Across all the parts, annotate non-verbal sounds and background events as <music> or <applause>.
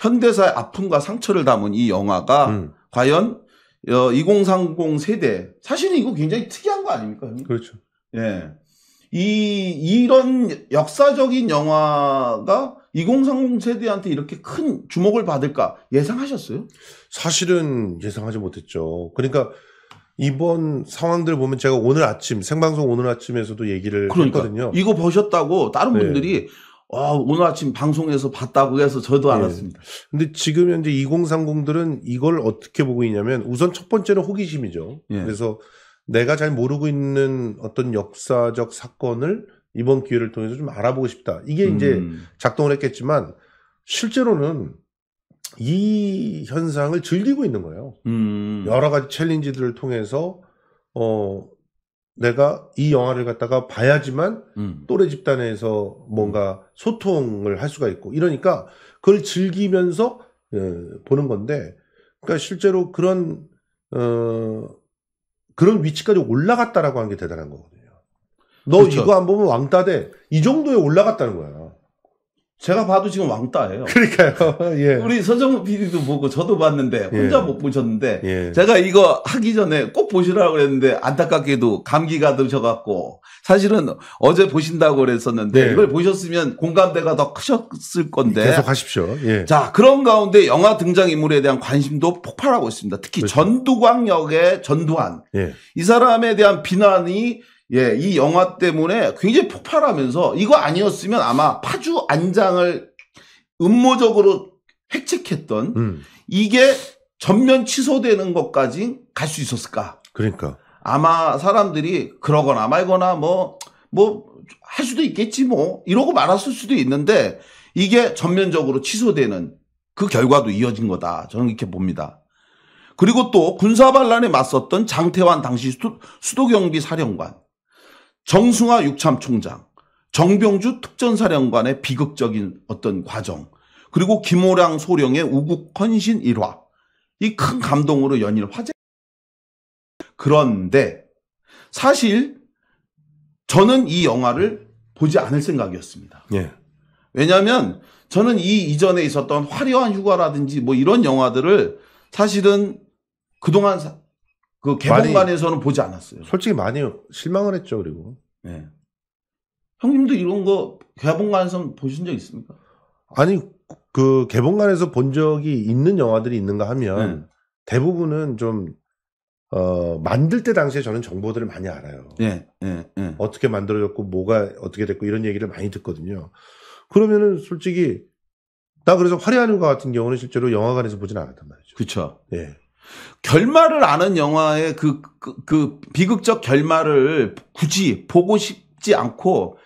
현대사의 아픔과 상처를 담은 이 영화가 음. 과연 2030 어, 세대 사실은 이거 굉장히 특이한 거 아닙니까? 형님? 그렇죠. 예. 이 이런 역사적인 영화가 2030 세대한테 이렇게 큰 주목을 받을까 예상하셨어요? 사실은 예상하지 못했죠. 그러니까 이번 상황들 보면 제가 오늘 아침 생방송 오늘 아침에서도 얘기를 그러니까, 했거든요. 이거 보셨다고 다른 네. 분들이 네. 어, 오늘 아침 방송에서 봤다고 해서 저도 예. 알았습니다. 네. 근데 지금 현재 2030들은 이걸 어떻게 보고 있냐면 우선 첫 번째는 호기심이죠. 네. 그래서 내가 잘 모르고 있는 어떤 역사적 사건을 이번 기회를 통해서 좀 알아보고 싶다. 이게 음. 이제 작동을 했겠지만 실제로는 이 현상을 즐기고 있는 거예요. 음. 여러 가지 챌린지들을 통해서 어 내가 이 영화를 갖다가 봐야지만 음. 또래 집단에서 뭔가 소통을 할 수가 있고 이러니까 그걸 즐기면서 어, 보는 건데 그러니까 실제로 그런 어 그런 위치까지 올라갔다라고 하는 게 대단한 거거든요. 너 그렇죠. 이거 안 보면 왕따 돼이 정도에 올라갔다는 거야. 제가 봐도 지금 왕따예요. 그러니까요. 예. 우리 서정우 PD도 보고 저도 봤는데 혼자 예. 못 보셨는데 예. 제가 이거 하기 전에 꼭 보시라고 그랬는데 안타깝게도 감기가 드셔갖고 사실은 어제 보신다고 그랬었는데 네. 이걸 보셨으면 공감대가 더 크셨을 건데 계속 하십시오. 예. 자 그런 가운데 영화 등장 인물에 대한 관심도 폭발하고 있습니다. 특히 그렇죠. 전두광 역의 전두환 예. 이 사람에 대한 비난이 예, 이 영화 때문에 굉장히 폭발하면서 이거 아니었으면 아마 파주 안장을 음모적으로 획책했던 음. 이게 전면 취소되는 것까지 갈 수 있었을까? 그러니까 아마 사람들이 그러거나 말거나 뭐 뭐 할 수도 있겠지 뭐 이러고 말았을 수도 있는데 이게 전면적으로 취소되는 그 결과도 이어진 거다. 저는 이렇게 봅니다. 그리고 또 군사 반란에 맞섰던 장태환 당시 수도, 경비 사령관 정승화 육참 총장, 정병주 특전사령관의 비극적인 어떤 과정, 그리고 김호량 소령의 우국 헌신 일화, 이 큰 감동으로 연일 화제. 그런데 사실 저는 이 영화를 보지 않을 생각이었습니다. 예. 왜냐하면 저는 이 이전에 있었던 화려한 휴가라든지 뭐 이런 영화들을 사실은 그동안 그 개봉관에서는 많이, 보지 않았어요. 솔직히 많이 실망을 했죠, 그리고. 네. 형님도 이런 거 개봉관에서 보신 적 있습니까? 아니, 그 개봉관에서 본 적이 있는 영화들이 있는가 하면 네. 대부분은 좀 어, 만들 때 당시에 저는 정보들을 많이 알아요. 예, 예, 예. 어떻게 만들어졌고, 뭐가 어떻게 됐고, 이런 얘기를 많이 듣거든요. 그러면은 솔직히, 나 그래서 화려한 것 같은 경우는 실제로 영화관에서 보진 않았단 말이죠. 그쵸. 예. 결말을 아는 영화의 그, 그, 그 비극적 결말을 굳이 보고 싶지 않고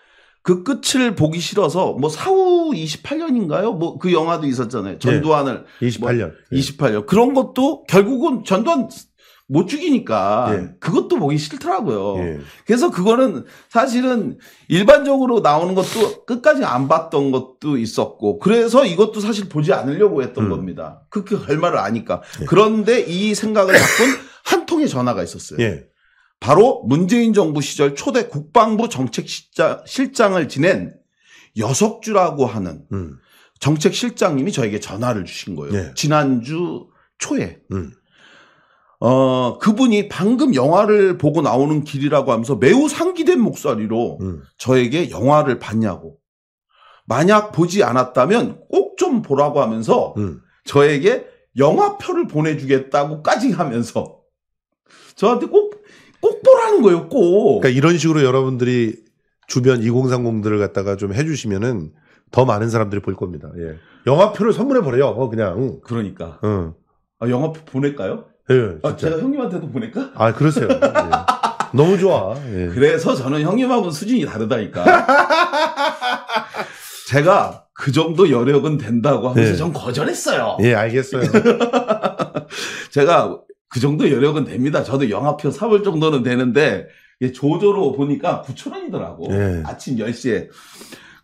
그 끝을 보기 싫어서 뭐 사후 28년인가요? 뭐 그 영화도 있었잖아요. 전두환을 네, 28년. 뭐 28년. 그런 것도 결국은 전두환 못 죽이니까 예. 그것도 보기 싫더라고요. 예. 그래서 그거는 사실은 일반적으로 나오는 것도 끝까지 안 봤던 것도 있었고 그래서 이것도 사실 보지 않으려고 했던 음. 겁니다. 그렇게 결말을 아니까. 예. 그런데 이 생각을 바꾼 <coughs> 한 통의 전화가 있었어요. 예. 바로 문재인 정부 시절 초대 국방부 정책실장을 지낸 여석주라고 하는 음. 정책실장님이 저에게 전화를 주신 거예요. 예. 지난주 초에. 음. 어, 그분이 방금 영화를 보고 나오는 길이라고 하면서 매우 상기된 목소리로 음. 저에게 영화를 봤냐고. 만약 보지 않았다면 꼭 좀 보라고 하면서 음. 저에게 영화표를 보내주겠다고까지 하면서 저한테 꼭, 꼭 보라는 거예요, 꼭. 그러니까 이런 식으로 여러분들이 주변 2030들을 갖다가 좀 해주시면은 더 많은 사람들이 볼 겁니다. 예. 영화표를 선물해 버려요, 그냥. 그러니까. 응. 아, 영화표 보낼까요? 예, 아, 제가 형님한테도 보낼까? 아, 그러세요. 예. 너무 좋아. 예. 그래서 저는 형님하고는 수준이 다르다니까. <laughs> 제가 그 정도 여력은 된다고 하면서 예. 전 거절했어요. 예, 알겠어요. <laughs> 제가 그 정도 여력은 됩니다. 저도 영화표 사볼 정도는 되는데 조조로 보니까 9천 원이더라고. 예. 아침 10시에.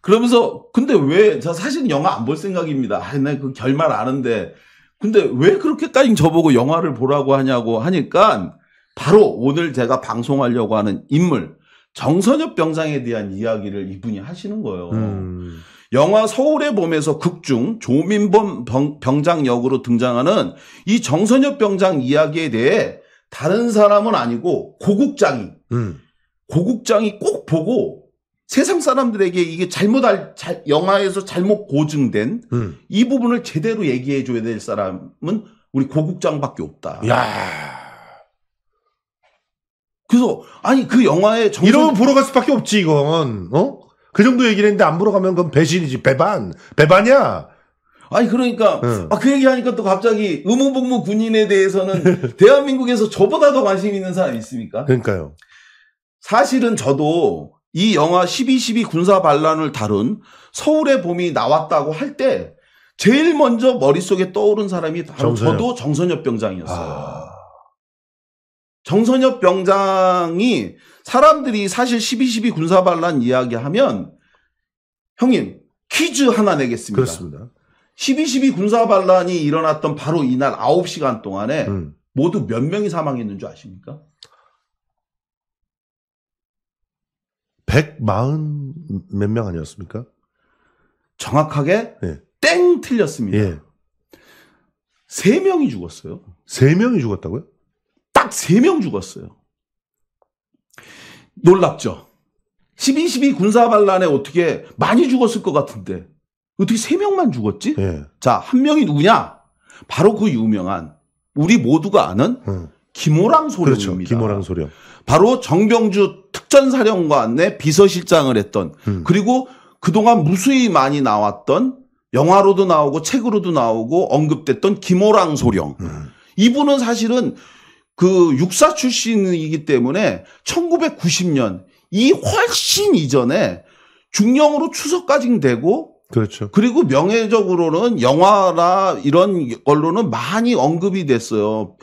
그러면서 근데 왜 저 사실 영화 안 볼 생각입니다. 아, 나그 결말 아는데 근데 왜 그렇게까지 저보고 영화를 보라고 하냐고 하니까 바로 오늘 제가 방송하려고 하는 인물 정선엽 병상에 대한 이야기를 이분이 하시는 거예요. 음. 영화 서울의 봄에서 극중 조민범 병, 장 역으로 등장하는 이 정선엽 병장 이야기에 대해 다른 사람은 아니고 고국장이 음. 고국장이 꼭 보고 세상 사람들에게 이게 잘못 알, 잘, 영화에서 잘못 고증된 음. 이 부분을 제대로 얘기해 줘야 될 사람은 우리 고국장밖에 없다. 야. 그래서 아니 그영화에 정선... 이러면 보러 갈 수밖에 없지 이건 어? 그 정도 얘기를 했는데 안 보러 가면 그건 배신이지 배반 배반이야. 아니 그러니까 응. 아, 그 얘기하니까 또 갑자기 의무복무 군인에 대해서는 <laughs> 대한민국에서 저보다 더 관심 있는 사람이 있습니까? 그러니까요. 사실은 저도 이 영화 1212 군사 반란을 다룬 서울의 봄이 나왔다고 할 때 제일 먼저 머릿속에 떠오른 사람이 바로 정선엽. 저도 정선엽 병장이었어요. 아... 정선엽 병장이 사람들이 사실 1212 군사 반란 이야기하면 형님 퀴즈 하나 내겠습니다. 그렇습니다. 1212 군사 반란이 일어났던 바로 이날 9시간 동안에 음. 모두 몇 명이 사망했는 줄 아십니까? 140몇명 아니었습니까? 정확하게 예. 땡 틀렸습니다. 예. 3명이 죽었어요. 3명이 죽었다고요? 딱 3명 죽었어요. 놀랍죠? 12.12 12 군사반란에 어떻게 많이 죽었을 것 같은데 어떻게 3명만 죽었지? 예. 자, 한 명이 누구냐? 바로 그 유명한 우리 모두가 아는 음. 김호랑 소령입니다. 그렇죠. 김호랑 소령. 바로 정병주 특전사령관의 비서실장을 했던 음. 그리고 그동안 무수히 많이 나왔던 영화로도 나오고 책으로도 나오고 언급됐던 김호랑 소령. 음. 이분은 사실은 그 육사 출신이기 때문에 1990년 이 훨씬 이전에 중령으로 추석까지 되고 그렇죠. 그리고 명예적으로는 영화나 이런 걸로는 많이 언급이 됐어요.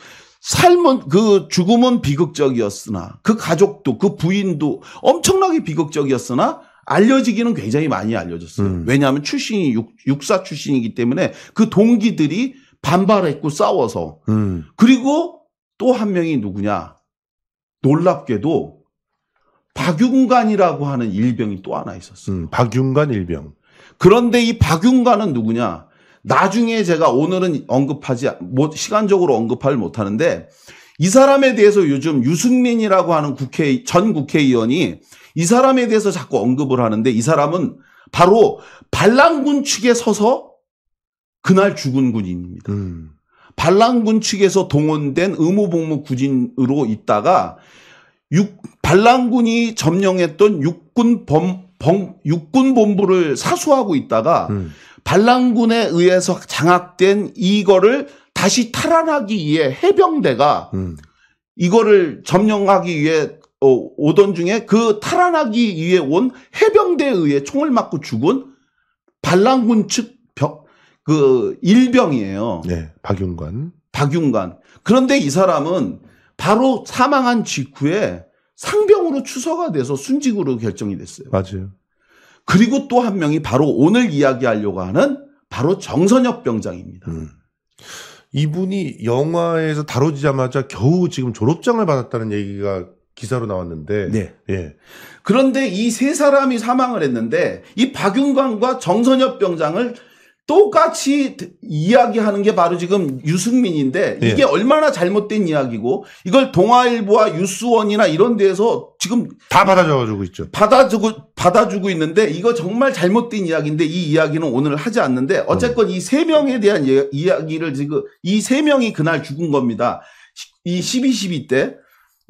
삶은 그 죽음은 비극적이었으나 그 가족도 그 부인도 엄청나게 비극적이었으나 알려지기는 굉장히 많이 알려졌어요. 음. 왜냐하면 출신이 육, 사 출신이기 때문에 그 동기들이 반발했고 싸워서 음. 그리고 또 한 명이 누구냐 놀랍게도 박윤관이라고 하는 일병이 또 하나 있었어요. 음, 박윤관 일병. 그런데 이 박윤관은 누구냐 나중에 제가 오늘은 언급하지 시간적으로 언급할 못하는데 이 사람에 대해서 요즘 유승민이라고 하는 국회 전 국회의원이 이 사람에 대해서 자꾸 언급을 하는데 이 사람은 바로 반란군 측에 서서 그날 죽은 군인입니다. 음. 반란군 측에서 동원된 의무복무 군인으로 있다가 육, 반란군이 점령했던 육군 범, 범 육군 본부를 사수하고 있다가 음. 반란군에 의해서 장악된 이거를 다시 탈환하기 위해 해병대가 음. 이거를 점령하기 위해 어, 오던 중에 그 탈환하기 위해 온 해병대에 의해 총을 맞고 죽은 반란군 측 벽, 그 일병이에요. 네, 박윤관. 박윤관. 그런데 이 사람은 바로 사망한 직후에 상병으로 추서가 돼서 순직으로 결정이 됐어요. 맞아요. 그리고 또 한 명이 바로 오늘 이야기하려고 하는 바로 정선엽 병장입니다. 음. 이분이 영화에서 다뤄지자마자 겨우 지금 졸업장을 받았다는 얘기가 기사로 나왔는데. 네. 예. 그런데 이 세 사람이 사망을 했는데 이 박윤광과 정선엽 병장을 똑같이 이야기하는 게 바로 지금 유승민인데 예. 이게 예. 얼마나 잘못된 이야기고 이걸 동아일보와 유수원이나 이런 데에서 지금 다 받아주고 있죠. 받아주고 받아주고 있는데 이거 정말 잘못된 이야기인데 이 이야기는 오늘 하지 않는데 어쨌건 이 세 명에 대한 예, 이야기를 지금 이 세 명이 그날 죽은 겁니다. 이 12.12 때.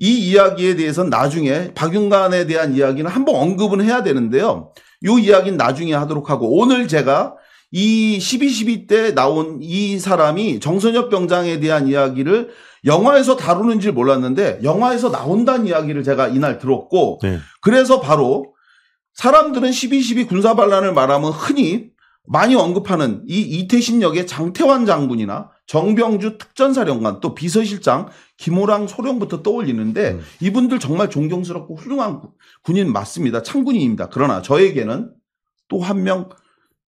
이 이야기에 대해서는 나중에 박윤관에 대한 이야기는 한번 언급은 해야 되는데요. 이 이야기는 나중에 하도록 하고 오늘 제가 이12.12때 나온 이 사람이 정선엽 병장에 대한 이야기를 영화에서 다루는 줄 몰랐는데 영화에서 나온다는 이야기를 제가 이날 들었고 네. 그래서 바로 사람들은 12.12 군사 반란을 말하면 흔히 많이 언급하는 이 이태신 역의 장태환 장군이나 정병주 특전사령관 또 비서실장 김호랑 소령부터 떠올리는데 음. 이분들 정말 존경스럽고 훌륭한 군인 맞습니다. 창군인입니다. 그러나 저에게는 또한명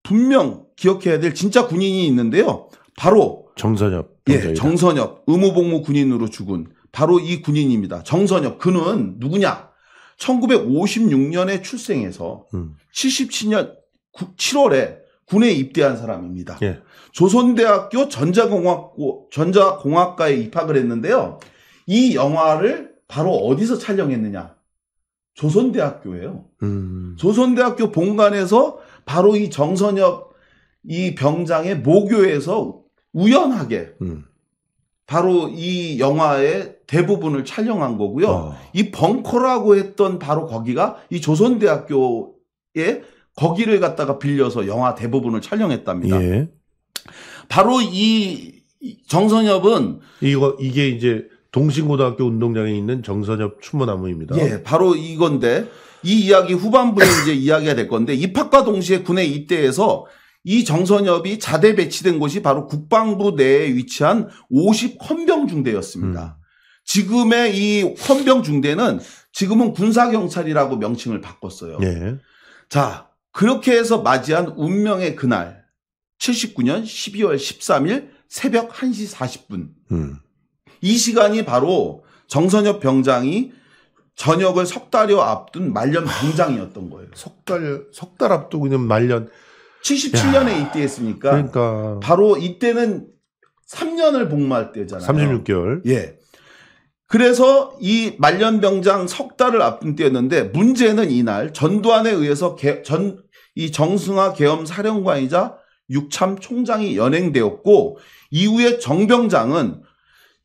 분명 기억해야 될 진짜 군인이 있는데요. 바로 정선엽. 예, 정선엽 의무복무 군인으로 죽은 바로 이 군인입니다. 정선엽 그는 누구냐? 1956년에 출생해서 음. 77년 9, 7월에 군에 입대한 사람입니다. 예. 조선대학교 전자공학고 전자공학과에 입학을 했는데요. 이 영화를 바로 어디서 촬영했느냐? 조선대학교예요. 음. 조선대학교 본관에서 바로 이 정선엽 이 병장의 모교에서 우연하게 음. 바로 이 영화의 대부분을 촬영한 거고요. 어. 이 벙커라고 했던 바로 거기가 이 조선대학교에 거기를 갖다가 빌려서 영화 대부분을 촬영했답니다. 예. 바로 이 정선엽은 이거 이게 이제 동신고등학교 운동장에 있는 정선엽 추모나무입니다. 예, 바로 이건데 이 이야기 후반부에 이제 이야기가 될 건데 입학과 동시에 군에 입대해서 이 정선협이 자대 배치된 곳이 바로 국방부 내에 위치한 50 헌병 중대였습니다. 음. 지금의 이 헌병 중대는 지금은 군사 경찰이라고 명칭을 바꿨어요. 예. 자, 그렇게 해서 맞이한 운명의 그날 79년 12월 13일 새벽 1시 40분. 음. 이 시간이 바로 정선엽 병장이 전역을 석 달여 앞둔 말년 당장이었던 거예요. 석 달, 석달 앞두고 있는 말년. 77년에 야. 입대했으니까. 그러니까. 바로 이때는 3년을 복무할 때잖아요. 36개월. 예. 그래서 이 말년병장 석 달을 앞둔 때였는데 문제는 이날 전두환에 의해서 개, 전, 이 정승화 계엄 사령관이자 육참 총장이 연행되었고 이후에 정병장은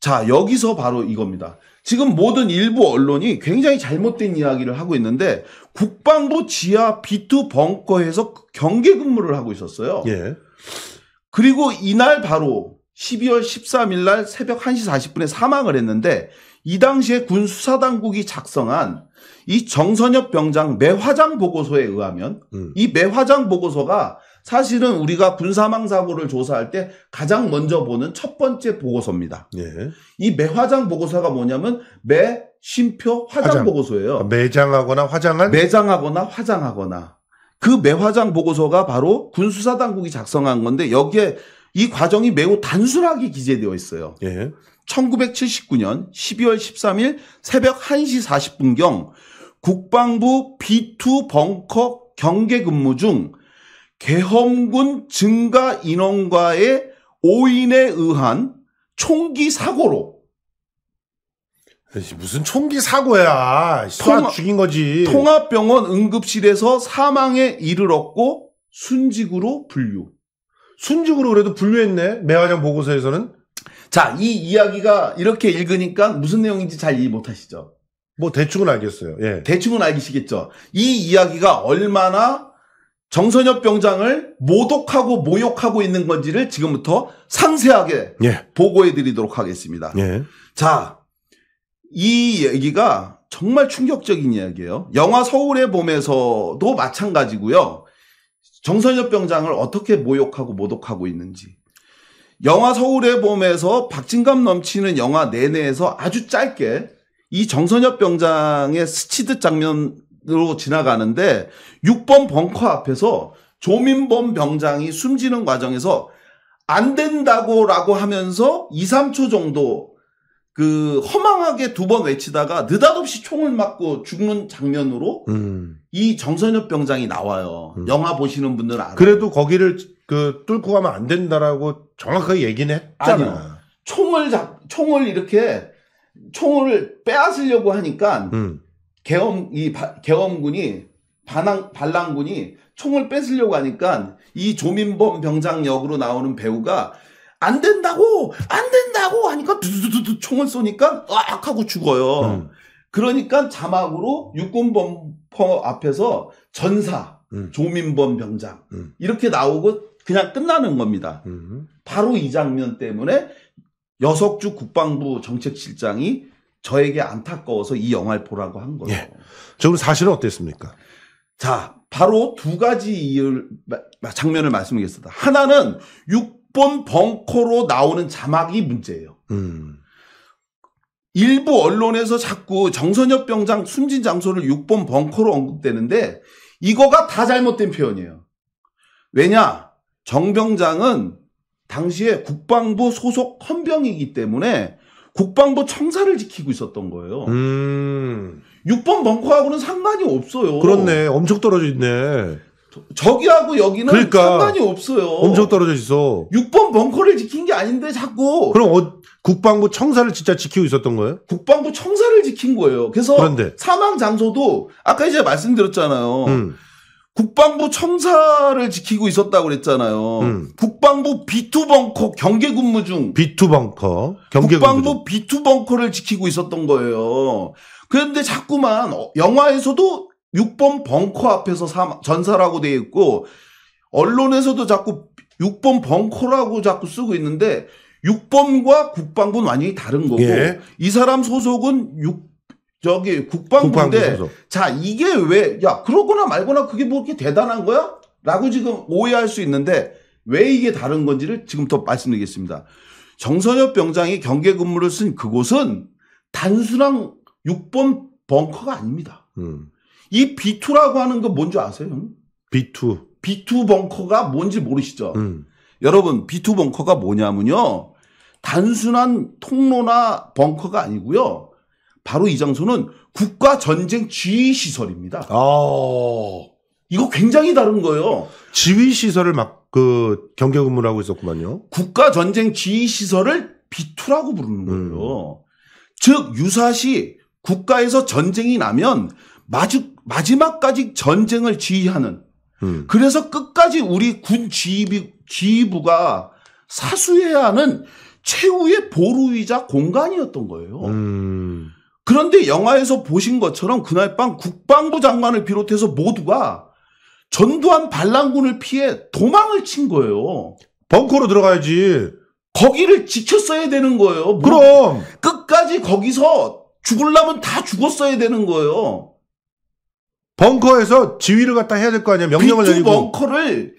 자, 여기서 바로 이겁니다. 지금 모든 일부 언론이 굉장히 잘못된 이야기를 하고 있는데 국방부 지하 B2 벙커에서 경계 근무를 하고 있었어요. 예. 그리고 이날 바로 12월 13일 날 새벽 1시 40분에 사망을 했는데 이 당시에 군 수사당국이 작성한 이 정선엽 병장 매화장 보고서에 의하면 음. 이 매화장 보고서가 사실은 우리가 군사망 사고를 조사할 때 가장 먼저 보는 첫 번째 보고서입니다. 예. 이 매화장 보고서가 뭐냐면 매 심표 화장, 화장. 보고서예요. 그러니까 매장하거나 화장한 매장하거나 화장하거나 그 매화장 보고서가 바로 군수사 당국이 작성한 건데 여기에 이 과정이 매우 단순하게 기재되어 있어요. 예. 1979년 12월 13일 새벽 1시 40분경 국방부 B2 벙커 경계 근무 중 계헌군 증가 인원과의 오인에 의한 총기 사고로 무슨 총기 사고야. 통합 죽인 거지. 통합병원 응급실에서 사망에 이르렀고 순직으로 분류. 순직으로 그래도 분류했네. 매화장 보고서에서는. 자, 이 이야기가 이렇게 읽으니까 무슨 내용인지 잘 이해 못 하시죠? 뭐 대충은 알겠어요. 예. 대충은 알기시겠죠. 이 이야기가 얼마나 정선엽 병장을 모독하고 모욕하고 있는 건지를 지금부터 상세하게 예. 보고해 드리도록 하겠습니다. 예. 자, 이 얘기가 정말 충격적인 이야기예요. 영화 서울의 봄에서도 마찬가지고요. 정선엽 병장을 어떻게 모욕하고 모독하고 있는지. 영화 서울의 봄에서 박진감 넘치는 영화 내내에서 아주 짧게 이 정선엽 병장의 스치듯 장면 로 지나가는데 6번 벙커 앞에서 조민범 병장이 숨지는 과정에서 안 된다고라고 하면서 2, 3초 정도 그 허망하게 두 번 외치다가 느닷없이 총을 맞고 죽는 장면으로 음. 이 정선엽 병장이 나와요. 음. 영화 보시는 분들 알아요. 그래도 거기를 그 뚫고 가면 안 된다라고 정확하게 얘기는 했잖아요. 아니요. 총을 잡 총을 이렇게 총을 빼앗으려고 하니까 음. 계엄 이 바, 계엄군이 반항 반란군이 총을 뺏으려고 하니까 이 조민범 병장 역으로 나오는 배우가 안 된다고 안 된다고 하니까 두두두두 총을 쏘니까 으악 하고 죽어요. 음. 그러니까 자막으로 육군 범퍼 앞에서 전사 음. 조민범 병장 음. 이렇게 나오고 그냥 끝나는 겁니다. 음. 바로 이 장면 때문에 여석주 국방부 정책실장이 저에게 안타까워서 이 영화를 보라고 한 거예요. 예. 저는 사실은 어땠습니까? 자, 바로 두 가지 이유를, 장면을 말씀드리겠습니다. 하나는 6번 벙커로 나오는 자막이 문제예요. 음. 일부 언론에서 자꾸 정선엽 병장 숨진 장소를 6번 벙커로 언급되는데 이거가 다 잘못된 표현이에요. 왜냐? 정 병장은 당시에 국방부 소속 헌병이기 때문에 국방부 청사를 지키고 있었던 거예요. 음. 6번 벙커하고는 상관이 없어요. 그렇네. 엄청 떨어져 있네. 저기하고 여기는 그러니까, 상관이 없어요. 엄청 떨어져 있어. 6번 벙커를 지킨 게 아닌데 자꾸. 그럼 어, 국방부 청사를 진짜 지키고 있었던 거예요? 국방부 청사를 지킨 거예요. 그래서 그런데. 사망 장소도 아까 이제 말씀드렸잖아요. 음. 국방부 청사를 지키고 있었다고 그랬잖아요. 음. 국방부 비투 벙커 경계 근무 중비투 벙커 경계 국방부 비투 벙커를 지키고 있었던 거예요. 그런데 자꾸만 어, 영화에서도 6번 벙커 앞에서 전사라고 되어 있고 언론에서도 자꾸 6번 벙커라고 자꾸 쓰고 있는데 6번과 국방부는 완전히 다른 거고 예. 이 사람 소속은 6번 저기 국방부인데 국방부 자 이게 왜 야 그러거나 말거나 그게 뭐 이렇게 대단한 거야? 라고 지금 오해할 수 있는데 왜 이게 다른 건지를 지금부터 말씀드리겠습니다. 정선엽 병장이 경계 근무를 쓴 그곳은 단순한 6번 벙커가 아닙니다. 음. 이 B2라고 하는 거 뭔지 아세요? B2. B2 벙커가 뭔지 모르시죠? 음. 여러분, B2 벙커가 뭐냐면요. 단순한 통로나 벙커가 아니고요. 바로 이 장소는 국가 전쟁 지휘 시설입니다. 아. 이거 굉장히 다른 거예요. 지휘 시설을 막 그 경계 근무를 하고 있었구만요. 국가 전쟁 지휘 시설을 비투라고 부르는 음. 거예요. 음. 즉 유사시 국가에서 전쟁이 나면 마지, 마지막까지 전쟁을 지휘하는 음. 그래서 끝까지 우리 군 지휘부, 지휘부가 사수해야 하는 최후의 보루이자 공간이었던 거예요. 음. 그런데 영화에서 보신 것처럼 그날 밤 국방부 장관을 비롯해서 모두가 전두환 반란군을 피해 도망을 친 거예요. 벙커로 들어가야지. 거기를 지켰어야 되는 거예요. 뭐 그럼 끝까지 거기서 죽을라면 다 죽었어야 되는 거예요. 벙커에서 지휘를 갖다 해야 될 거 아니야. 명령을 내리고. 벙커를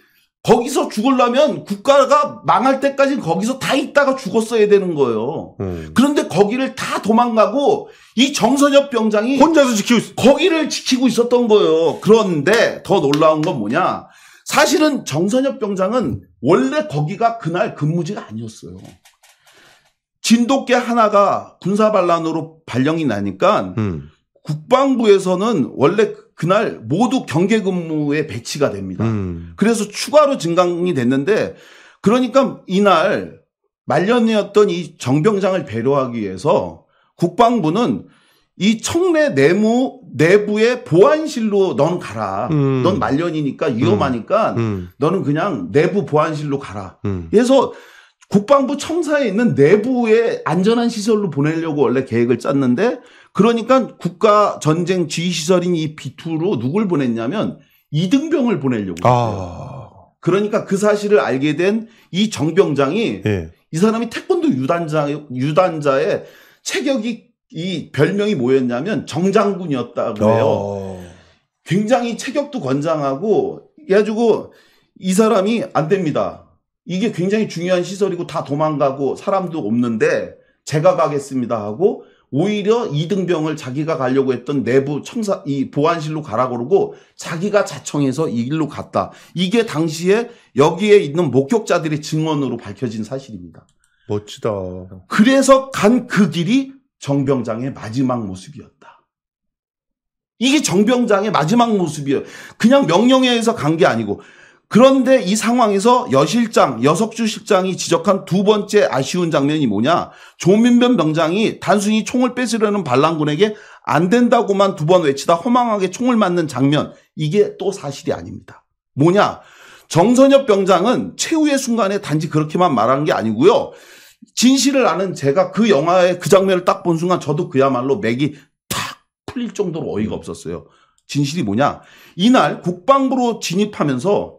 거기서 죽을라면 국가가 망할 때까지 거기서 다 있다가 죽었어야 되는 거예요. 음. 그런데 거기를 다 도망가고 이 정선엽 병장이 혼자서 지키고 있... 거기를 지키고 있었던 거예요. 그런데 더 놀라운 건 뭐냐? 사실은 정선엽 병장은 원래 거기가 그날 근무지가 아니었어요. 진돗개 하나가 군사 반란으로 발령이 나니까 음. 국방부에서는 원래 그날 모두 경계 근무에 배치가 됩니다. 음. 그래서 추가로 증강이 됐는데 그러니까 이날 말년이었던 이 정병장을 배려하기 위해서 국방부는 이청내 내무 내부의 보안실로 넌 가라. 음. 넌 말년이니까 위험하니까 음. 음. 너는 그냥 내부 보안실로 가라. 그래서 음. 국방부 청사에 있는 내부의 안전한 시설로 보내려고 원래 계획을 짰는데 그러니까 국가 전쟁 지휘 시설인 이 B2로 누굴 보냈냐면 이등병을 보내려고 아. 그러니까 그 사실을 알게 된 이 정병장이 예. 이 사람이 태권도 유단자 유단자의 체격이 이 별명이 뭐였냐면 정장군이었다고 아. 해요. 아. 굉장히 체격도 권장하고 그래가지고 이 사람이 안 됩니다. 이게 굉장히 중요한 시설이고 다 도망가고 사람도 없는데 제가 가겠습니다 하고 오히려 이등병을 자기가 가려고 했던 내부 청사 이 보안실로 가라 그러고 자기가 자청해서 이 길로 갔다. 이게 당시에 여기에 있는 목격자들의 증언으로 밝혀진 사실입니다. 멋지다. 그래서 간 그 길이 정병장의 마지막 모습이었다. 이게 정병장의 마지막 모습이에요. 그냥 명령에 의해서 간 게 아니고 그런데 이 상황에서 여 실장, 여석주 실장이 지적한 두 번째 아쉬운 장면이 뭐냐. 조민변 병장이 단순히 총을 뺏으려는 반란군에게 안 된다고만 두 번 외치다 허망하게 총을 맞는 장면. 이게 또 사실이 아닙니다. 뭐냐. 정선엽 병장은 최후의 순간에 단지 그렇게만 말한 게 아니고요. 진실을 아는 제가 그 영화의 그 장면을 딱 본 순간 저도 그야말로 맥이 탁 풀릴 정도로 어이가 없었어요. 진실이 뭐냐. 이날 국방부로 진입하면서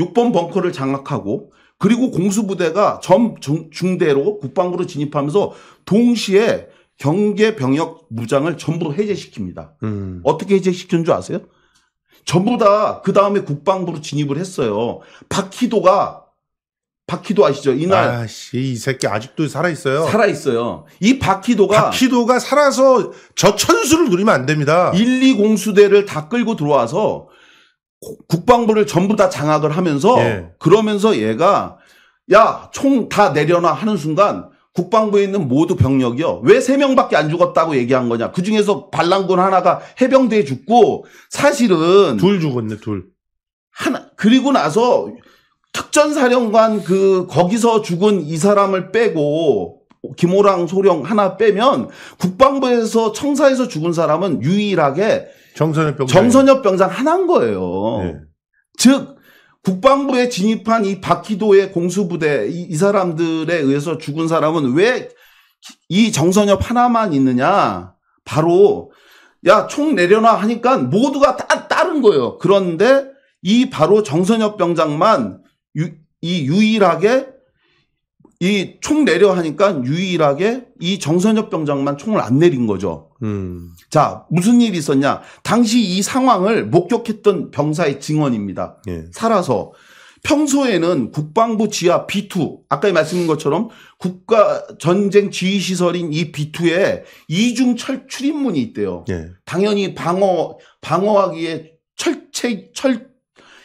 6번 벙커를 장악하고 그리고 공수부대가 점 중대로 국방부로 진입하면서 동시에 경계 병역 무장을 전부 해제시킵니다. 음. 어떻게 해제시킨 줄 아세요? 전부 다그 다음에 국방부로 진입을 했어요. 박희도가 박희도 아시죠? 이날 아씨 이 새끼 아직도 살아 있어요. 살아 있어요. 이 박희도가 박희도가 살아서 저 천수를 누리면 안 됩니다. 1, 2 공수대를 다 끌고 들어와서 국방부를 전부 다 장악을 하면서 예. 그러면서 얘가 야 총 다 내려놔 하는 순간 국방부에 있는 모두 병력이요. 왜 세명밖에안 죽었다고 얘기한 거냐. 그중에서 반란군 하나가 해병대에 죽고 사실은 둘 죽었네, 둘. 하나 그리고 나서 특전사령관 그 거기서 죽은 이 사람을 빼고 김호랑 소령 하나 빼면 국방부에서 청사에서 죽은 사람은 유일하게 정선협병장 정선엽 병상 하나인 거예요. 네. 즉 국방부에 진입한 이 박희도의 공수부대 이, 이 사람들에 의해서 죽은 사람은 왜 이 정선엽 하나만 있느냐? 바로 야총 내려놔 하니까 모두가 다 따른 거예요. 그런데 이 바로 정선엽 병장만 유, 이 유일하게 이총 내려 하니까 유일하게 이 정선엽 병장만 총을 안 내린 거죠. 음. 자, 무슨 일이 있었냐. 당시 이 상황을 목격했던 병사의 증언입니다. 예. 살아서. 평소에는 국방부 지하 B2, 아까 말씀드린 것처럼 국가 전쟁 지휘시설인 이 B2에 이중철 출입문이 있대요. 예. 당연히 방어, 방어하기에 철책, 철,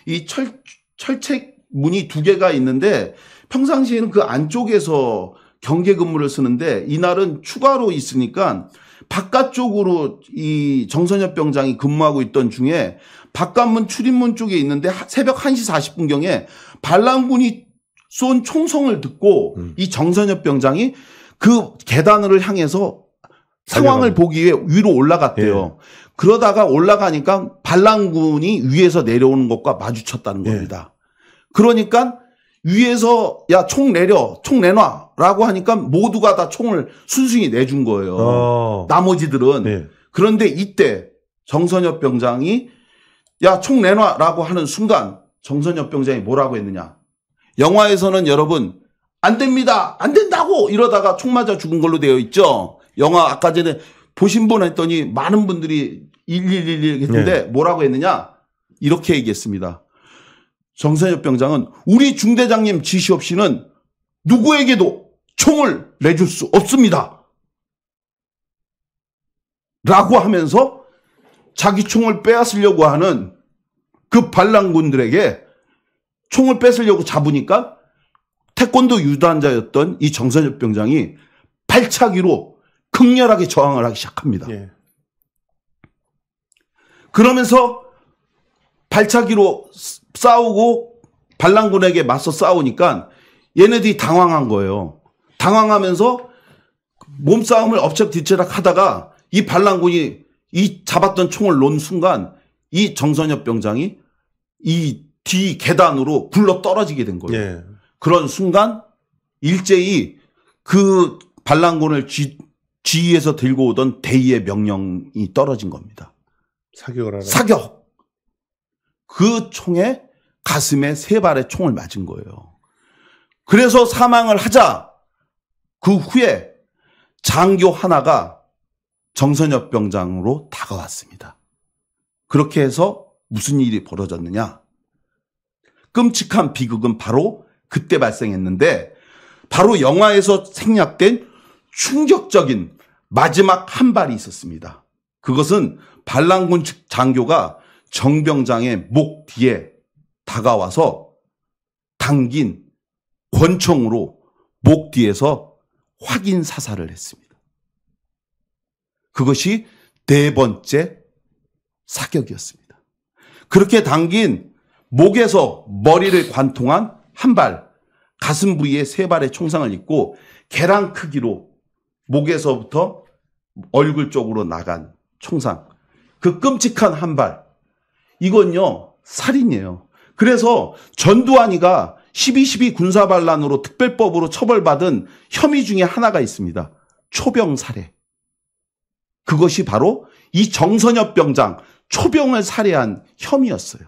이 철, 철책 문이 두 개가 있는데 평상시에는 그 안쪽에서 경계 근무를 쓰는데 이날은 추가로 있으니까 바깥쪽으로 이 정선엽 병장이 근무하고 있던 중에 바깥문 출입문 쪽에 있는데 새벽 1시 40분경에 반란군이 쏜 총성을 듣고 음. 이 정선엽 병장이 그 계단을 향해서 상황을 보기 위해 위로 올라갔대요. 예. 그러다가 올라가니까 반란군이 위에서 내려오는 것과 마주쳤다는 예. 겁니다. 예. 그러니까 위에서 야 총 내려 총 내놔라고 하니까 모두가 다 총을 순순히 내준 거예요. 어. 나머지들은 네. 그런데 이때 정선엽 병장이 야 총 내놔라고 하는 순간 정선엽 병장이 뭐라고 했느냐? 영화에서는 여러분 안 됩니다 안 된다고 이러다가 총 맞아 죽은 걸로 되어 있죠. 영화 아까 전에 보신 분 했더니 많은 분들이 1111 했는데 네. 뭐라고 했느냐? 이렇게 얘기했습니다. 정선엽 병장은 우리 중대장님 지시 없이는 누구에게도 총을 내줄 수 없습니다. 라고 하면서 자기 총을 빼앗으려고 하는 그 반란군들에게 총을 뺏으려고 잡으니까 태권도 유단자였던 이 정선엽 병장이 발차기로 극렬하게 저항을 하기 시작합니다. 예. 그러면서 발차기로 싸우고 반란군에게 맞서 싸우니까 얘네들이 당황한 거예요. 당황하면서 몸싸움을 엎치락 뒤치락 하다가 이 반란군이 이 잡았던 총을 놓은 순간 이 정선엽 병장이 이 뒤 계단으로 굴러 떨어지게 된 거예요. 예. 그런 순간 일제히 그 반란군을 쥐, 지휘에서 들고 오던 대의의 명령이 떨어진 겁니다. 사격을 하라. 사격. 그 총에 가슴에 세 발의 총을 맞은 거예요. 그래서 사망을 하자 그 후에 장교 하나가 정선엽 병장으로 다가왔습니다. 그렇게 해서 무슨 일이 벌어졌느냐? 끔찍한 비극은 바로 그때 발생했는데 바로 영화에서 생략된 충격적인 마지막 한 발이 있었습니다. 그것은 반란군 장교가 정병장의 목 뒤에 다가와서 당긴 권총으로 목 뒤에서 확인 사살을 했습니다. 그것이 네 번째 사격이었습니다. 그렇게 당긴 목에서 머리를 관통한 한 발, 가슴 부위에 세 발의 총상을 입고 계란 크기로 목에서부터 얼굴 쪽으로 나간 총상. 그 끔찍한 한 발. 이건요, 살인이에요. 그래서 전두환이가 12.12 군사반란으로 특별법으로 처벌받은 혐의 중에 하나가 있습니다. 초병 살해. 그것이 바로 이 정선엽 병장 초병을 살해한 혐의였어요.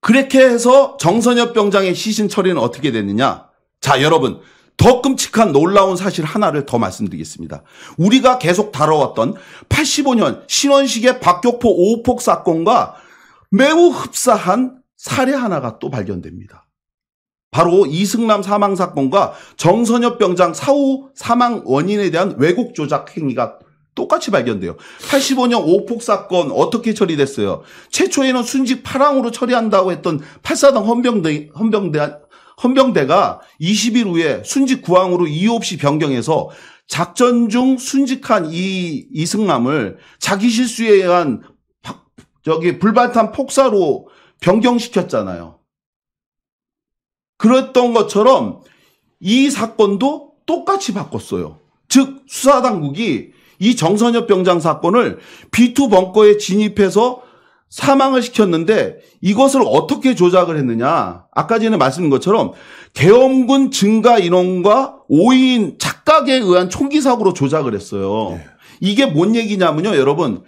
그렇게 해서 정선엽 병장의 시신 처리는 어떻게 됐느냐? 자, 여러분. 더 끔찍한 놀라운 사실 하나를 더 말씀드리겠습니다. 우리가 계속 다뤄왔던 85년 신원식의 박격포 오폭 사건과 매우 흡사한 사례 하나가 또 발견됩니다. 바로 이승남 사망 사건과 정선엽 병장 사후 사망 원인에 대한 왜곡 조작 행위가 똑같이 발견돼요. 85년 오폭 사건 어떻게 처리됐어요? 최초에는 순직 파랑으로 처리한다고 했던 팔사당 헌병대, 헌병대 헌병대가 20일 후에 순직 구항으로 이유없이 변경해서 작전 중 순직한 이 이승남을 자기 실수에 의한 저기 불발탄 폭사로 변경시켰잖아요. 그랬던 것처럼 이 사건도 똑같이 바꿨어요. 즉 수사당국이 이 정선엽 병장 사건을 B2 벙커에 진입해서 사망을 시켰는데 이것을 어떻게 조작을 했느냐. 아까 전에 말씀드린 것처럼 계엄군 증가 인원과 오인 착각에 의한 총기 사고로 조작을 했어요. 네. 이게 뭔 얘기냐면요, 여러분.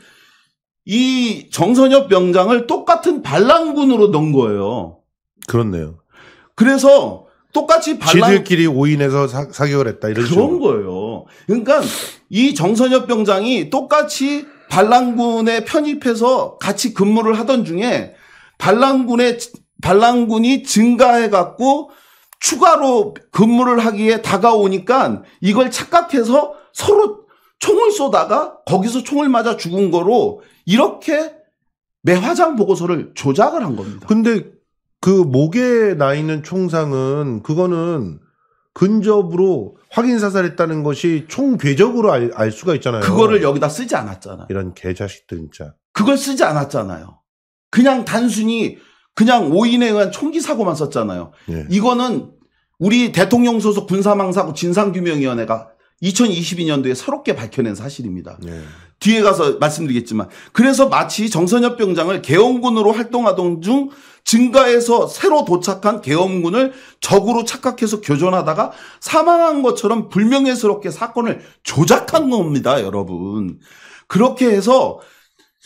이 정선엽 병장을 똑같은 반란군으로 넣은 거예요. 그렇네요. 그래서 똑같이 반란 지들끼리 오인해서 사, 사격을 했다 이런 그런 식으로. 거예요. 그러니까 이 정선엽 병장이 똑같이 반란군에 편입해서 같이 근무를 하던 중에 반란군의 반란군이 증가해 갖고 추가로 근무를 하기에 다가오니까 이걸 착각해서 서로 총을 쏘다가 거기서 총을 맞아 죽은 거로 이렇게 매화장 보고서를 조작을 한 겁니다. 근데 그 목에 나 있는 총상은 그거는 근접으로 확인 사살했다는 것이 총궤적으로 알, 알 수가 있잖아요. 그거를 여기다 쓰지 않았잖아요. 이런 개자식들 진짜. 그걸 쓰지 않았잖아요. 그냥 단순히 그냥 오인에 의한 총기 사고만 썼잖아요. 예. 이거는 우리 대통령 소속 군사망 사고 진상규명위원회가 2022년도에 새롭게 밝혀낸 사실입니다. 예. 뒤에 가서 말씀드리겠지만 그래서 마치 정선협 병장을 계엄군으로 활동하던 중 증가해서 새로 도착한 계엄군을 적으로 착각해서 교전하다가 사망한 것처럼 불명예스럽게 사건을 조작한 겁니다, 여러분. 그렇게 해서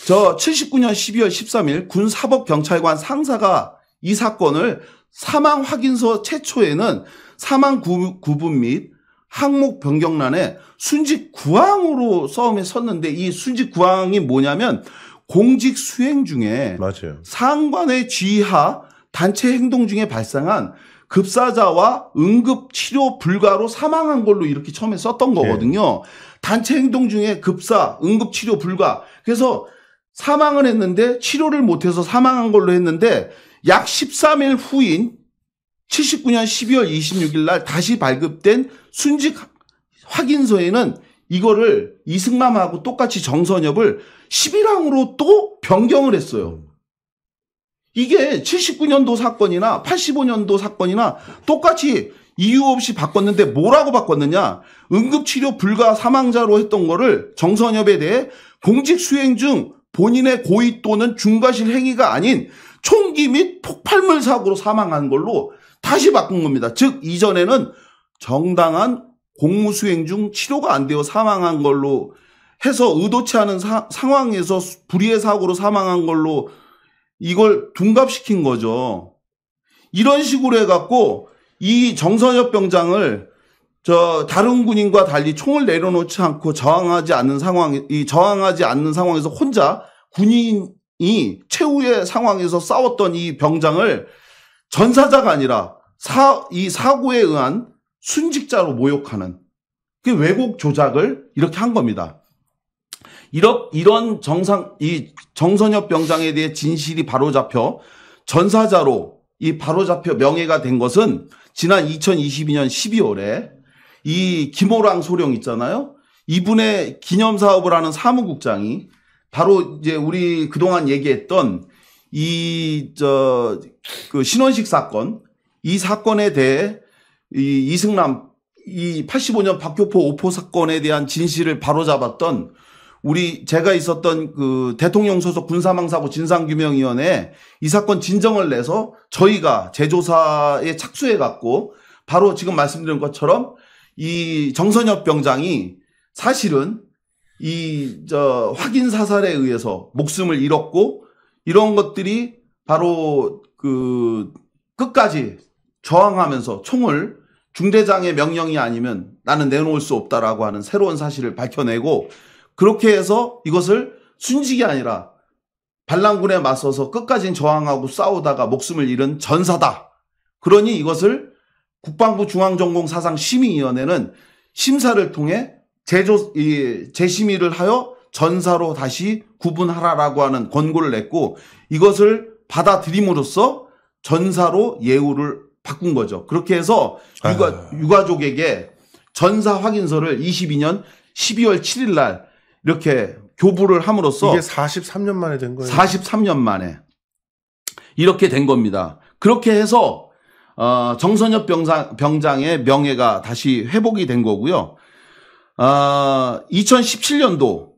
저 79년 12월 13일 군 사법 경찰관 상사가 이 사건을 사망 확인서 최초에는 사망 구분 및 항목 변경란에 순직 구항으로 싸움에 섰는데 이 순직 구항이 뭐냐면 공직 수행 중에 맞아요. 상관의 지하 단체 행동 중에 발생한 급사자와 응급 치료 불가로 사망한 걸로 이렇게 처음에 썼던 예. 거거든요. 네. 단체 행동 중에 급사, 응급 치료 불가. 그래서 사망을 했는데 치료를 못해서 사망한 걸로 했는데 약 13일 후인 79년 12월 26일 날 다시 발급된 순직 확인서에는 이거를 이승만하고 똑같이 정선협을 11항으로 또 변경을 했어요. 이게 79년도 사건이나 85년도 사건이나 똑같이 이유 없이 바꿨는데 뭐라고 바꿨느냐? 응급치료 불가 사망자로 했던 거를 정선협에 대해 공직 수행 중 본인의 고의 또는 중과실 행위가 아닌 총기 및 폭발물 사고로 사망한 걸로 다시 바꾼 겁니다. 즉 이전에는 정당한 공무수행 중 치료가 안 되어 사망한 걸로 해서 의도치 않은 사, 상황에서 불의의 사고로 사망한 걸로 이걸 둔갑시킨 거죠. 이런 식으로 해갖고 이 정선엽 병장을 저 다른 군인과 달리 총을 내려놓지 않고 저항하지 않는 상황, 이 저항하지 않는 상황에서 혼자 군인이 최후의 상황에서 싸웠던 이 병장을 전사자가 아니라 사, 이 사고에 의한 순직자로 모욕하는 그 왜곡 조작을 이렇게 한 겁니다. 이런, 이런 정상, 이 정선엽 병장에 대해 진실이 바로잡혀 전사자로 이 바로잡혀 명예가 된 것은 지난 2022년 12월에 이 김호랑 소령 있잖아요. 이분의 기념 사업을 하는 사무국장이 바로 이제 우리 그동안 얘기했던 이저그 신원식 사건 이 사건에 대해 이 이승남 이 85년 박교포 오포 사건에 대한 진실을 바로잡았던 우리 제가 있었던 그 대통령 소속 군사망사고 진상규명위원회 이 사건 진정을 내서 저희가 재조사에 착수해 갖고 바로 지금 말씀드린 것처럼 이 정선엽 병장이 사실은 이 저 확인 사살에 의해서 목숨을 잃었고 이런 것들이 바로 그 끝까지 저항하면서 총을 중대장의 명령이 아니면 나는 내놓을 수 없다라고 하는 새로운 사실을 밝혀내고 그렇게 해서 이것을 순직이 아니라 반란군에 맞서서 끝까지 저항하고 싸우다가 목숨을 잃은 전사다. 그러니 이것을 국방부 중앙전공사상 심의위원회는 심사를 통해 재조 이 재심의를 하여 전사로 다시 구분하라라고 하는 권고를 냈고 이것을 받아들임으로써 전사로 예우를 바꾼 거죠. 그렇게 해서 유가, 아. 유가족에게 전사 확인서를 22년 12월 7일 날 이렇게 교부를 함으로써 이게 43년 만에 된 거예요. 43년 만에 이렇게 된 겁니다. 그렇게 해서 어, 정선엽 병장, 병장의 명예가 다시 회복이 된 거고요. 어, 2017년도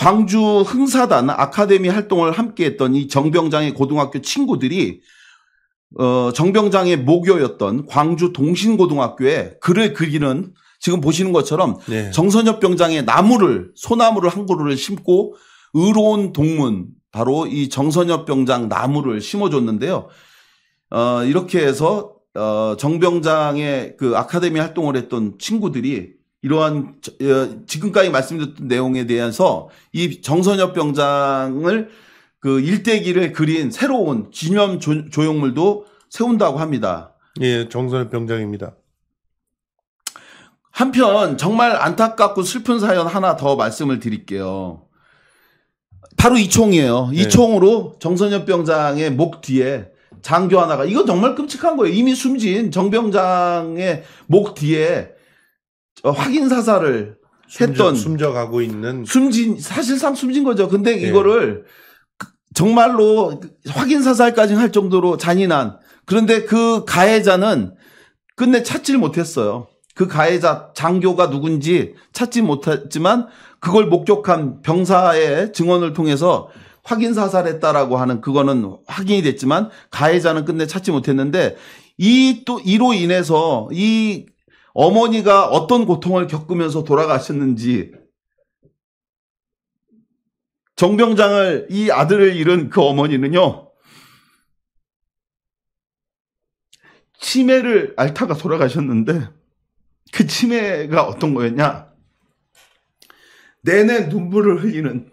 광주 흥사단 아카데미 활동을 함께 했던 이 정병장의 고등학교 친구들이 어, 정병장의 모교였던 광주 동신고등학교에 글을 그리는 지금 보시는 것처럼 네. 정선엽 병장의 나무를 소나무를 한 그루를 심고 의로운 동문 바로 이 정선엽 병장 나무를 심어줬는데요. 어, 이렇게 해서 어, 정병장의 그 아카데미 활동을 했던 친구들이 이러한 어, 지금까지 말씀드렸던 내용에 대해서 이 정선엽 병장을 그 일대기를 그린 새로운 기념 조형물도 세운다고 합니다. 예, 정선엽 병장입니다. 한편 정말 안타깝고 슬픈 사연 하나 더 말씀을 드릴게요. 바로 이 총이에요. 이 네. 총으로 정선엽 병장의 목 뒤에 장교 하나가 이건 정말 끔찍한 거예요. 이미 숨진 정병장의 목 뒤에 어, 확인 사살을 했던 숨져가고 있는 숨진 사실상 숨진 거죠. 근데 예. 이거를 그 정말로 확인 사살까지 할 정도로 잔인한 그런데 그 가해자는 끝내 찾질 못했어요. 그 가해자 장교가 누군지 찾지 못했지만 그걸 목격한 병사의 증언을 통해서 확인 사살했다라고 하는 그거는 확인이 됐지만 가해자는 끝내 찾지 못했는데 이 또 이로 인해서 이 어머니가 어떤 고통을 겪으면서 돌아가셨는지 정병장을 이 아들을 잃은 그 어머니는요. 치매를 앓다가 돌아가셨는데 그 치매가 어떤 거였냐? 내내 눈물을 흘리는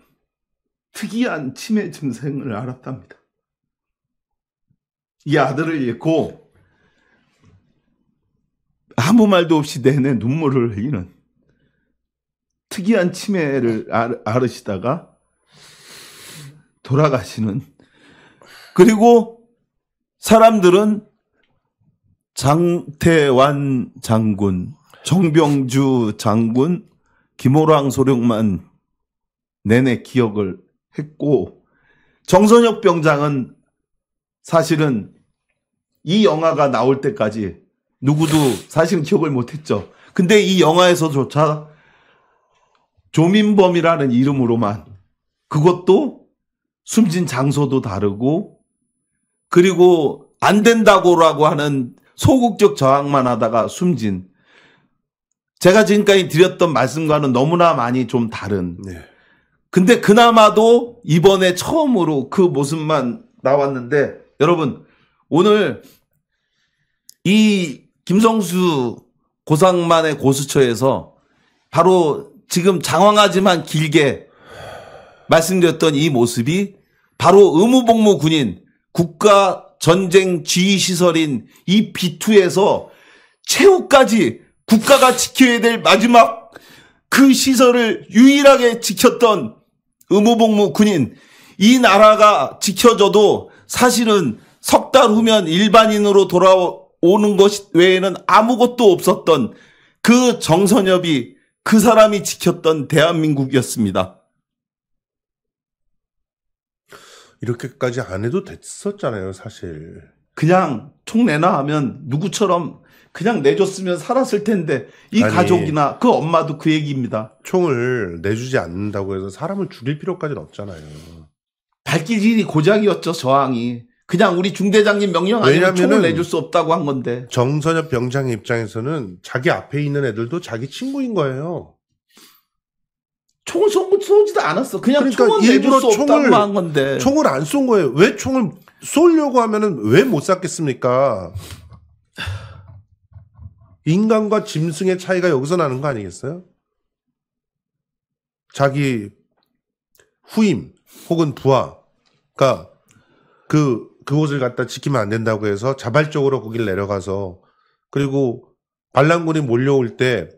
특이한 치매 증상을 알았답니다. 이 아들을 잃고 아무 말도 없이 내내 눈물을 흘리는 특이한 치매를 앓으시다가 돌아가시는 그리고 사람들은 장태완 장군, 정병주 장군, 김호랑 소령만 내내 기억을 했고 정선혁 병장은 사실은 이 영화가 나올 때까지 누구도 사실은 기억을 못했죠. 근데 이 영화에서조차 조민범이라는 이름으로만 그것도 숨진 장소도 다르고 그리고 안 된다고라고 하는 소극적 저항만 하다가 숨진 제가 지금까지 드렸던 말씀과는 너무나 많이 좀 다른 네. 근데 그나마도 이번에 처음으로 그 모습만 나왔는데 여러분 오늘 이 김성수 고상만의 고수처에서 바로 지금 장황하지만 길게 말씀드렸던 이 모습이 바로 의무복무 군인 국가 전쟁 지휘 시설인 이 B2에서 최후까지 국가가 지켜야 될 마지막 그 시설을 유일하게 지켰던 의무복무 군인 이 나라가 지켜져도 사실은 석 달 후면 일반인으로 돌아오 오는 것 외에는 아무것도 없었던 그 정선엽이 그 사람이 지켰던 대한민국이었습니다. 이렇게까지 안 해도 됐었잖아요, 사실. 그냥 총 내놔 하면 누구처럼 그냥 내줬으면 살았을 텐데 이 아니, 가족이나 그 엄마도 그 얘기입니다. 총을 내주지 않는다고 해서 사람을 죽일 필요까지는 없잖아요. 발길 질이 고작이었죠, 저항이. 그냥 우리 중대장님 명령 아니면 총을 내줄 수 없다고 한 건데. 정선엽 병장 의 입장에서는 자기 앞에 있는 애들도 자기 친구인 거예요. 총을 쏘, 쏘지도 않았어. 그냥 그러니까 총은 일부러 수 총을 한 건데. 총을 안 쏜 거예요. 왜 총을 쏠려고 하면은 왜 못 쐈겠습니까? 인간과 짐승의 차이가 여기서 나는 거 아니겠어요? 자기 후임 혹은 부하가 그 그곳을 갖다 지키면 안 된다고 해서 자발적으로 거길 내려가서 그리고 반란군이 몰려올 때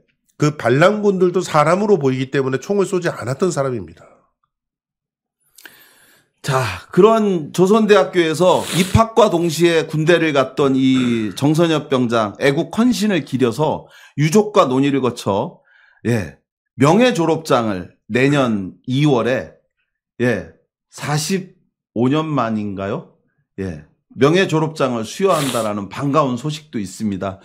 그 반란군들도 사람으로 보이기 때문에 총을 쏘지 않았던 사람입니다. 자, 그런 조선대학교에서 입학과 동시에 군대를 갔던 이 정선엽 병장 애국 헌신을 기려서 유족과 논의를 거쳐 예, 명예 졸업장을 내년 2월에 예, 45년 만인가요? 예. 명예 졸업장을 수여한다라는 반가운 소식도 있습니다.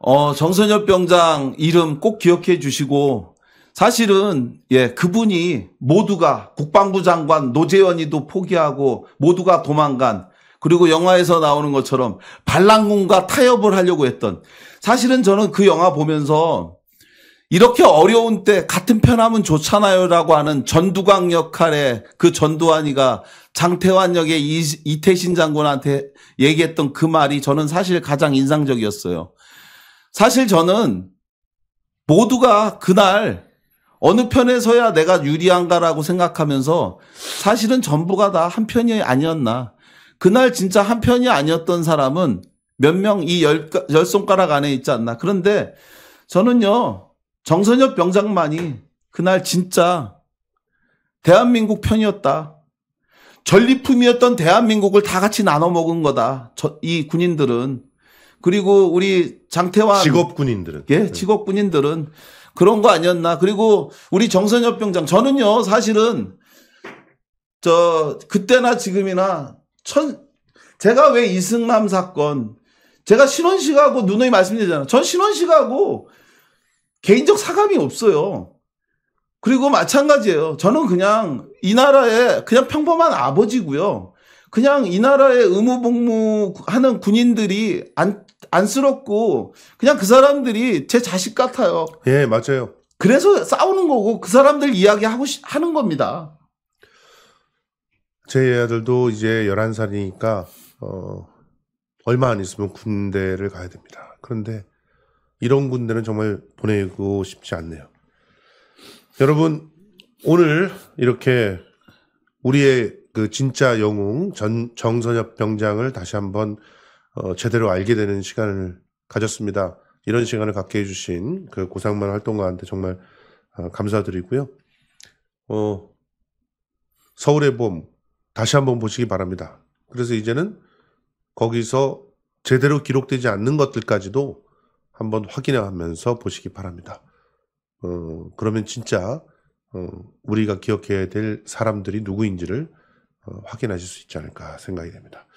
어, 정선엽 병장 이름 꼭 기억해 주시고 사실은 예, 그분이 모두가 국방부 장관 노재현이도 포기하고 모두가 도망간 그리고 영화에서 나오는 것처럼 반란군과 타협을 하려고 했던 사실은 저는 그 영화 보면서 이렇게 어려운 때 같은 편 하면 좋잖아요라고 하는 전두광 역할의 그 전두환이가 장태환 역의 이, 태신 장군한테 얘기했던 그 말이 저는 사실 가장 인상적이었어요. 사실 저는 모두가 그날 어느 편에 서야 내가 유리한가라고 생각하면서 사실은 전부가 다 한 편이 아니었나. 그날 진짜 한 편이 아니었던 사람은 몇 명 이 열 손가락 안에 있지 않나. 그런데 저는요, 정선엽 병장만이 그날 진짜 대한민국 편이었다. 전리품이었던 대한민국을 다 같이 나눠 먹은 거다. 저, 이 군인들은 그리고 우리 장태환 직업 군인들은 예, 네. 직업 군인들은 그런 거 아니었나? 그리고 우리 정선엽 병장 저는요 사실은 저 그때나 지금이나 천 제가 왜 이승남 사건 제가 신원 식하고 누누이 말씀드리잖아요. 전 신원 식하고 개인적 사감이 없어요. 그리고 마찬가지예요. 저는 그냥 이 나라의 그냥 평범한 아버지고요. 그냥 이 나라의 의무복무하는 군인들이 안, 안쓰럽고 그냥 그 사람들이 제 자식 같아요. 예, 맞아요. 그래서 싸우는 거고 그 사람들 이야기하고 하는 겁니다. 제 아들도 이제 11살이니까 어 얼마 안 있으면 군대를 가야 됩니다. 그런데 이런 군대는 정말 보내고 싶지 않네요. 여러분 오늘 이렇게 우리의 그 진짜 영웅 전 정선엽 병장을 다시 한번 어, 제대로 알게 되는 시간을 가졌습니다. 이런 시간을 갖게 해주신 그 고상만 활동가한테 정말 어, 감사드리고요. 어, 서울의 봄 다시 한번 보시기 바랍니다. 그래서 이제는 거기서 제대로 기록되지 않는 것들까지도 한번 확인하면서 보시기 바랍니다. 어, 그러면 진짜 어, 우리가 기억해야 될 사람들이 누구인지를 어, 확인하실 수 있지 않을까 생각이 됩니다.